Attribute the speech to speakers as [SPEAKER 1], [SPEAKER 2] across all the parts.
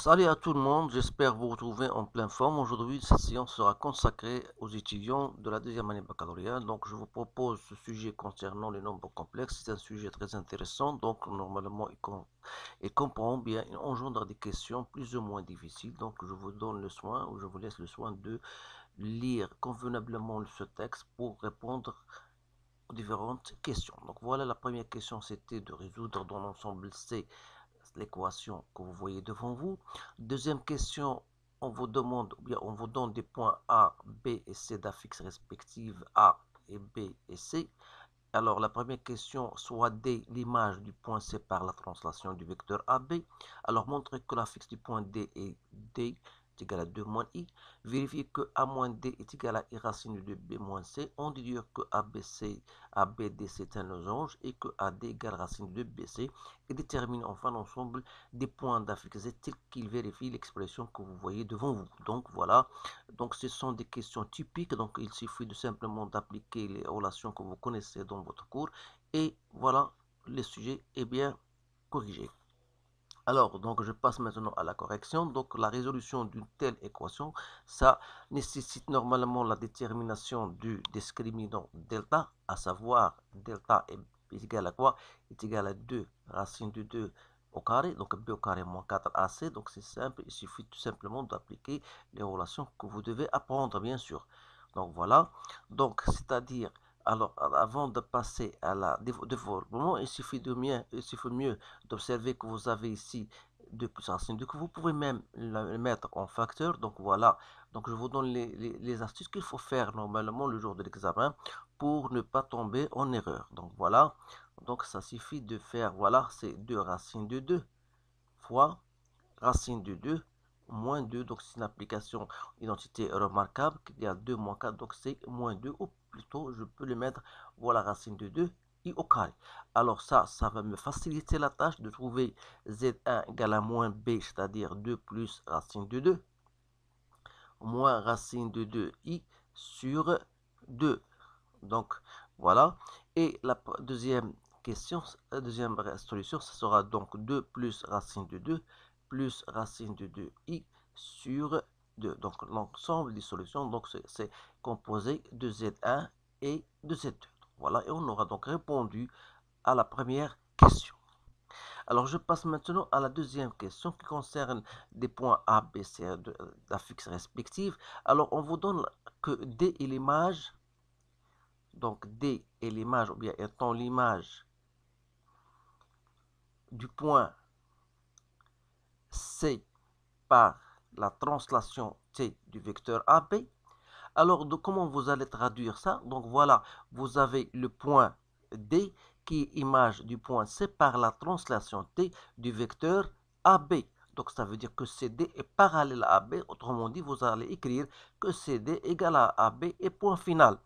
[SPEAKER 1] Salut à tout le monde, j'espère vous retrouver en pleine forme. Aujourd'hui, cette séance sera consacrée aux étudiants de la deuxième année baccalauréat. Donc, je vous propose ce sujet concernant les nombres complexes. C'est un sujet très intéressant. Donc, normalement, il, comprend bien, il engendre des questions plus ou moins difficiles. Donc, je vous donne le soin ou je vous laisse le soin de lire convenablement ce texte pour répondre aux différentes questions. Donc, voilà la première question, c'était de résoudre dans l'ensemble C l'équation que vous voyez devant vous. Deuxième question, on vous demande, bien on vous donne des points A, B et C d'affixes respectives A et B et C. Alors, la première question, soit D, l'image du point C par la translation du vecteur AB. Alors, montrez que l'affixe du point D est D égal à 2 moins i. vérifier que a moins d est égal à i racine de b moins c. On dit que abc, abdc c'est un losange et que a-d ad égale racine de bc et détermine enfin l'ensemble des points d'Afrique. C'est tel qu'il vérifie l'expression que vous voyez devant vous. Donc voilà, donc ce sont des questions typiques. Donc il suffit de simplement d'appliquer les relations que vous connaissez dans votre cours et voilà, le sujet est eh bien corrigé. Alors, donc, je passe maintenant à la correction. Donc, la résolution d'une telle équation, ça nécessite normalement la détermination du discriminant delta, à savoir delta est égal à quoi Est égal à 2, racine de 2 au carré, donc b au carré moins 4ac, donc c'est simple, il suffit tout simplement d'appliquer les relations que vous devez apprendre, bien sûr. Donc voilà, donc c'est-à-dire alors, avant de passer à la développement, il suffit de mieux, il suffit mieux d'observer que vous avez ici deux plus racine de que vous pouvez même le mettre en facteur. Donc voilà, donc je vous donne les, astuces qu'il faut faire normalement le jour de l'examen pour ne pas tomber en erreur. Donc voilà, donc ça suffit de faire, voilà, c'est deux racines de 2 fois racine de 2 moins 2, donc c'est une application identité remarquable, il y a 2 moins 4, donc c'est moins 2, ou plutôt je peux le mettre, voilà, racine de 2, i au carré. Alors ça, ça va me faciliter la tâche de trouver z1 égale à moins b, c'est-à-dire 2 plus racine de 2, moins racine de 2i sur 2. Donc voilà. Et la deuxième question, la euh, deuxième solution, ce sera donc 2 plus racine de 2 plus racine de 2i sur 2. Donc l'ensemble des solutions, donc c'est composé de z1 et de z2. voilà, et on aura donc répondu à la première question. Alors je passe maintenant à la deuxième question qui concerne des points A, B, C, la e, respective. Alors on vous donne que D est l'image, donc D est l'image, ou bien étant l'image du point C par la translation T du vecteur AB. Alors, comment vous allez traduire ça Donc voilà, vous avez le point D qui est image du point C par la translation T du vecteur AB. Donc ça veut dire que CD est parallèle à AB. Autrement dit, vous allez écrire que CD égale à AB et point final.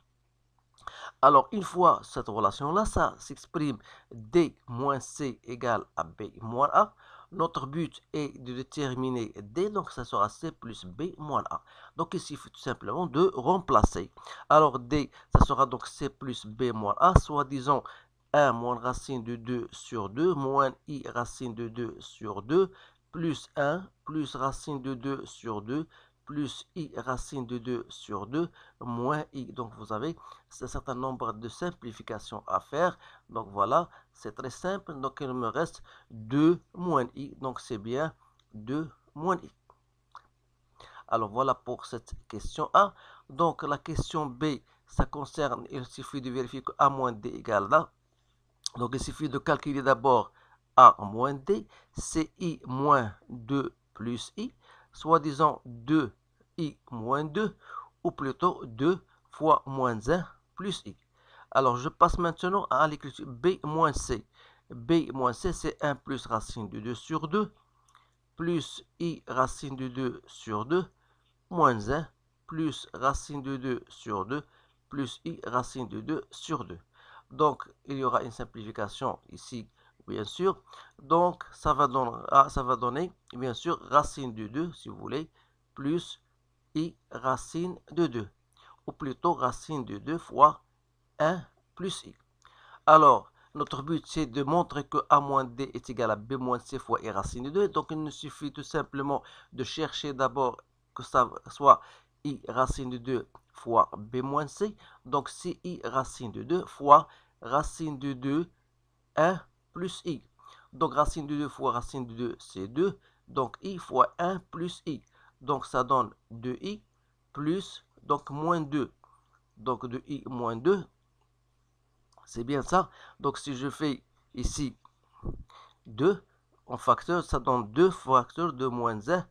[SPEAKER 1] Alors, une fois cette relation-là, ça s'exprime D moins C égale à B moins A. Notre but est de déterminer D, donc ça sera C plus B moins A. Donc ici, il faut tout simplement de remplacer. Alors D, ça sera donc C plus B moins A, soit disons 1 moins racine de 2 sur 2, moins I racine de 2 sur 2, plus 1 plus racine de 2 sur 2, plus i racine de 2 sur 2 moins i. Donc vous avez un certain nombre de simplifications à faire. Donc voilà, c'est très simple. Donc il me reste 2 moins i. Donc c'est bien 2 moins i. Alors voilà pour cette question A. Donc la question B, ça concerne, il suffit de vérifier que A moins D égale A. Donc il suffit de calculer d'abord A moins D, c'est I moins 2 plus I, soit disant 2 i moins 2, ou plutôt 2 fois moins 1 plus i. Alors, je passe maintenant à l'écriture b moins c. b moins c, c'est 1 plus racine de 2 sur 2, plus i racine de 2 sur 2, moins 1, plus racine de 2 sur 2, plus i racine de 2 sur 2. Donc, il y aura une simplification ici, bien sûr. Donc, ça va, donner, ah, ça va donner bien sûr, racine de 2, si vous voulez, plus i racine de 2, ou plutôt racine de 2 fois 1 plus i. Alors, notre but, c'est de montrer que A moins D est égal à B moins C fois I racine de 2. Donc, il nous suffit tout simplement de chercher d'abord que ça soit I racine de 2 fois B moins C. Donc, c'est I racine de 2 fois racine de 2, 1 plus I. Donc, racine de 2 fois racine de 2, c'est 2. Donc, I fois 1 plus I. Donc ça donne 2i plus, donc moins 2. Donc 2i moins 2, c'est bien ça. Donc si je fais ici 2 en facteur, ça donne 2 facteur de moins 1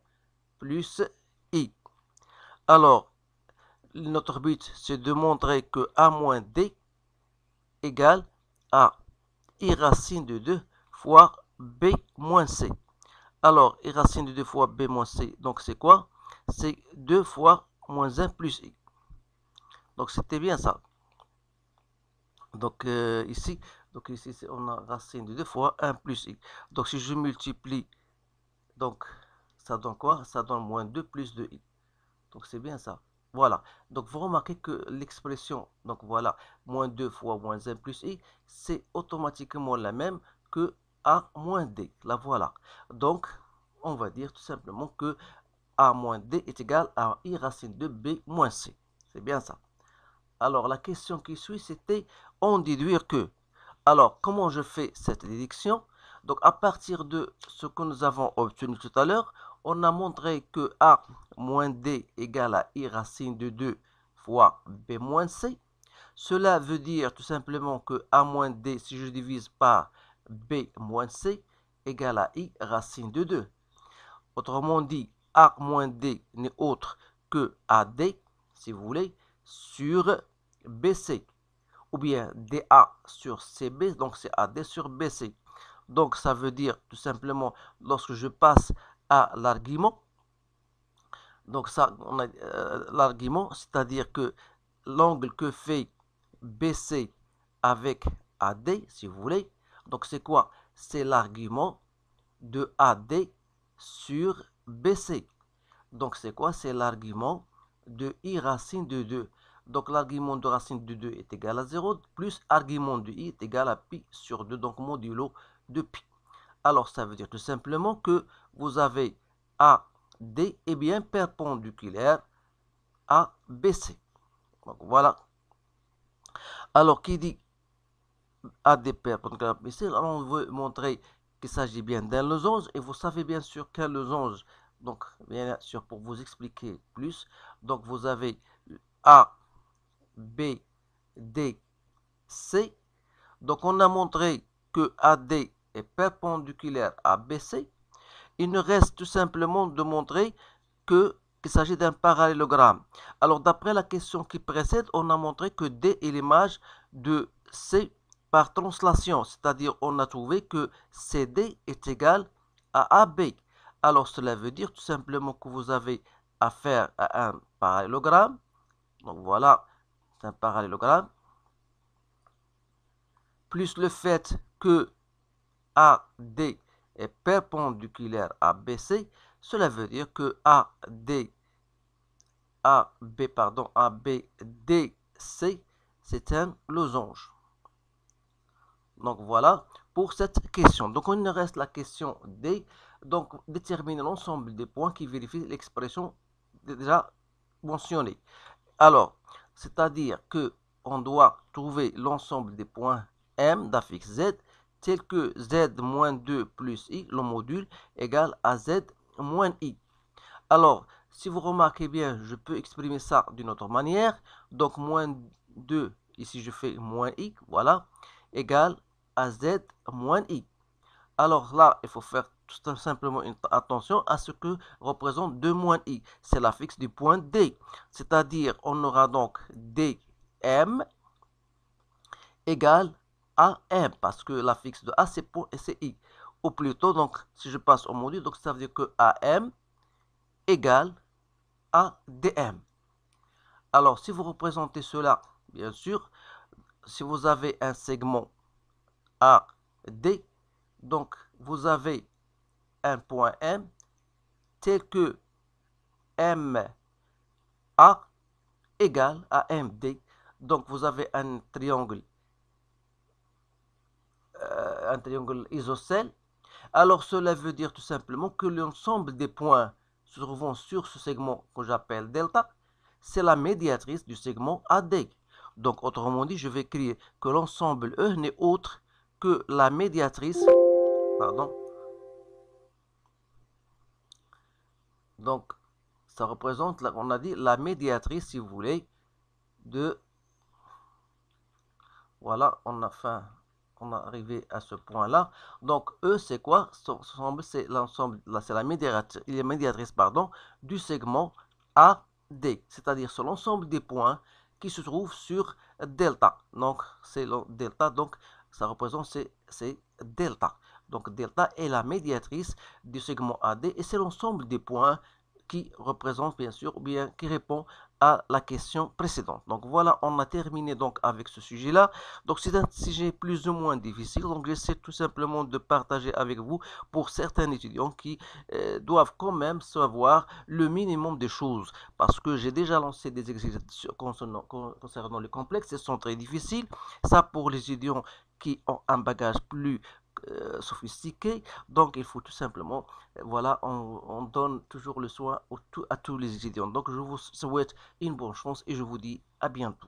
[SPEAKER 1] plus i. Alors, notre but, c'est de montrer que a moins d égale à i racine de 2 fois b moins c. Alors, et racine de 2 fois b moins c, donc c'est quoi C'est 2 fois moins 1 plus i. Donc, c'était bien ça. Donc, euh, ici, donc ici, on a racine de 2 fois 1 plus i. Donc, si je multiplie, donc, ça donne quoi Ça donne moins 2 plus 2i. Donc, c'est bien ça. Voilà. Donc, vous remarquez que l'expression, donc voilà, moins 2 fois moins 1 plus i, c'est automatiquement la même que a moins D. La voilà. Donc, on va dire tout simplement que A moins D est égal à I racine de B moins C. C'est bien ça. Alors, la question qui suit, c'était on déduire que. Alors, comment je fais cette déduction Donc, à partir de ce que nous avons obtenu tout à l'heure, on a montré que A moins D égal à I racine de 2 fois B moins C. Cela veut dire tout simplement que A moins D, si je divise par b moins c égale à i racine de 2. Autrement dit, a moins d n'est autre que AD, si vous voulez, sur BC. Ou bien DA sur CB, donc c'est AD sur BC. Donc ça veut dire tout simplement, lorsque je passe à l'argument, donc ça, euh, l'argument, c'est-à-dire que l'angle que fait BC avec AD, si vous voulez, donc c'est quoi C'est l'argument de AD sur BC. Donc c'est quoi C'est l'argument de I racine de 2. Donc l'argument de racine de 2 est égal à 0, plus argument de I est égal à pi sur 2, donc modulo de pi. Alors ça veut dire tout simplement que vous avez AD et bien perpendiculaire à BC. Donc voilà. Alors qui dit à des alors on veut montrer qu'il s'agit bien d'un losange et vous savez bien sûr qu'un losange. Donc, bien sûr, pour vous expliquer plus, donc vous avez A, B, D, C. Donc, on a montré que AD est perpendiculaire à BC. Il nous reste tout simplement de montrer que qu'il s'agit d'un parallélogramme. Alors, d'après la question qui précède, on a montré que D est l'image de C par translation, c'est-à-dire on a trouvé que CD est égal à AB. Alors cela veut dire tout simplement que vous avez affaire à un parallélogramme. Donc voilà, c'est un parallélogramme. Plus le fait que AD est perpendiculaire à BC, cela veut dire que AD, AB, pardon, ABDC, c'est un losange. Donc voilà pour cette question. Donc il nous reste la question D. Donc déterminer l'ensemble des points qui vérifient l'expression déjà mentionnée. Alors, c'est-à-dire que on doit trouver l'ensemble des points M d'affixe Z tel que Z moins 2 plus I, le module, égale à Z moins I. Alors, si vous remarquez bien, je peux exprimer ça d'une autre manière. Donc, moins 2, ici je fais moins i, voilà, égale à z moins i. Alors là, il faut faire tout simplement une attention à ce que représente 2 moins i. C'est la fixe du point D. C'est-à-dire, on aura donc dm égale à m, parce que la fixe de a, c'est pour et c'est i. Ou plutôt, donc, si je passe au module, donc ça veut dire que am égale à dm. Alors, si vous représentez cela, bien sûr, si vous avez un segment a, D. Donc, vous avez un point M tel que M, A, égal à MD. Donc, vous avez un triangle, euh, un triangle isocèle. Alors, cela veut dire tout simplement que l'ensemble des points se trouvant sur ce segment que j'appelle delta, c'est la médiatrice du segment AD. Donc, autrement dit, je vais écrire que l'ensemble E n'est autre que la médiatrice, pardon, donc ça représente, on a dit, la médiatrice, si vous voulez, de, voilà, on a fin, on est arrivé à ce point-là. Donc, eux, c'est quoi C'est l'ensemble, c'est la médiatrice, médiatrice pardon, du segment AD, c'est-à-dire sur l'ensemble des points qui se trouvent sur delta. Donc, c'est le delta, donc ça représente c'est delta. Donc delta est la médiatrice du segment AD et c'est l'ensemble des points qui représente bien sûr bien qui répond la question précédente. Donc voilà, on a terminé donc avec ce sujet-là. Donc c'est un sujet plus ou moins difficile. Donc j'essaie tout simplement de partager avec vous pour certains étudiants qui euh, doivent quand même savoir le minimum des choses. Parce que j'ai déjà lancé des exercices concernant, concernant les complexes. et sont très difficiles. Ça pour les étudiants qui ont un bagage plus euh, sophistiqué. Donc, il faut tout simplement, euh, voilà, on, donne toujours le soin au, à tous les étudiants. Donc, je vous souhaite une bonne chance et je vous dis à bientôt.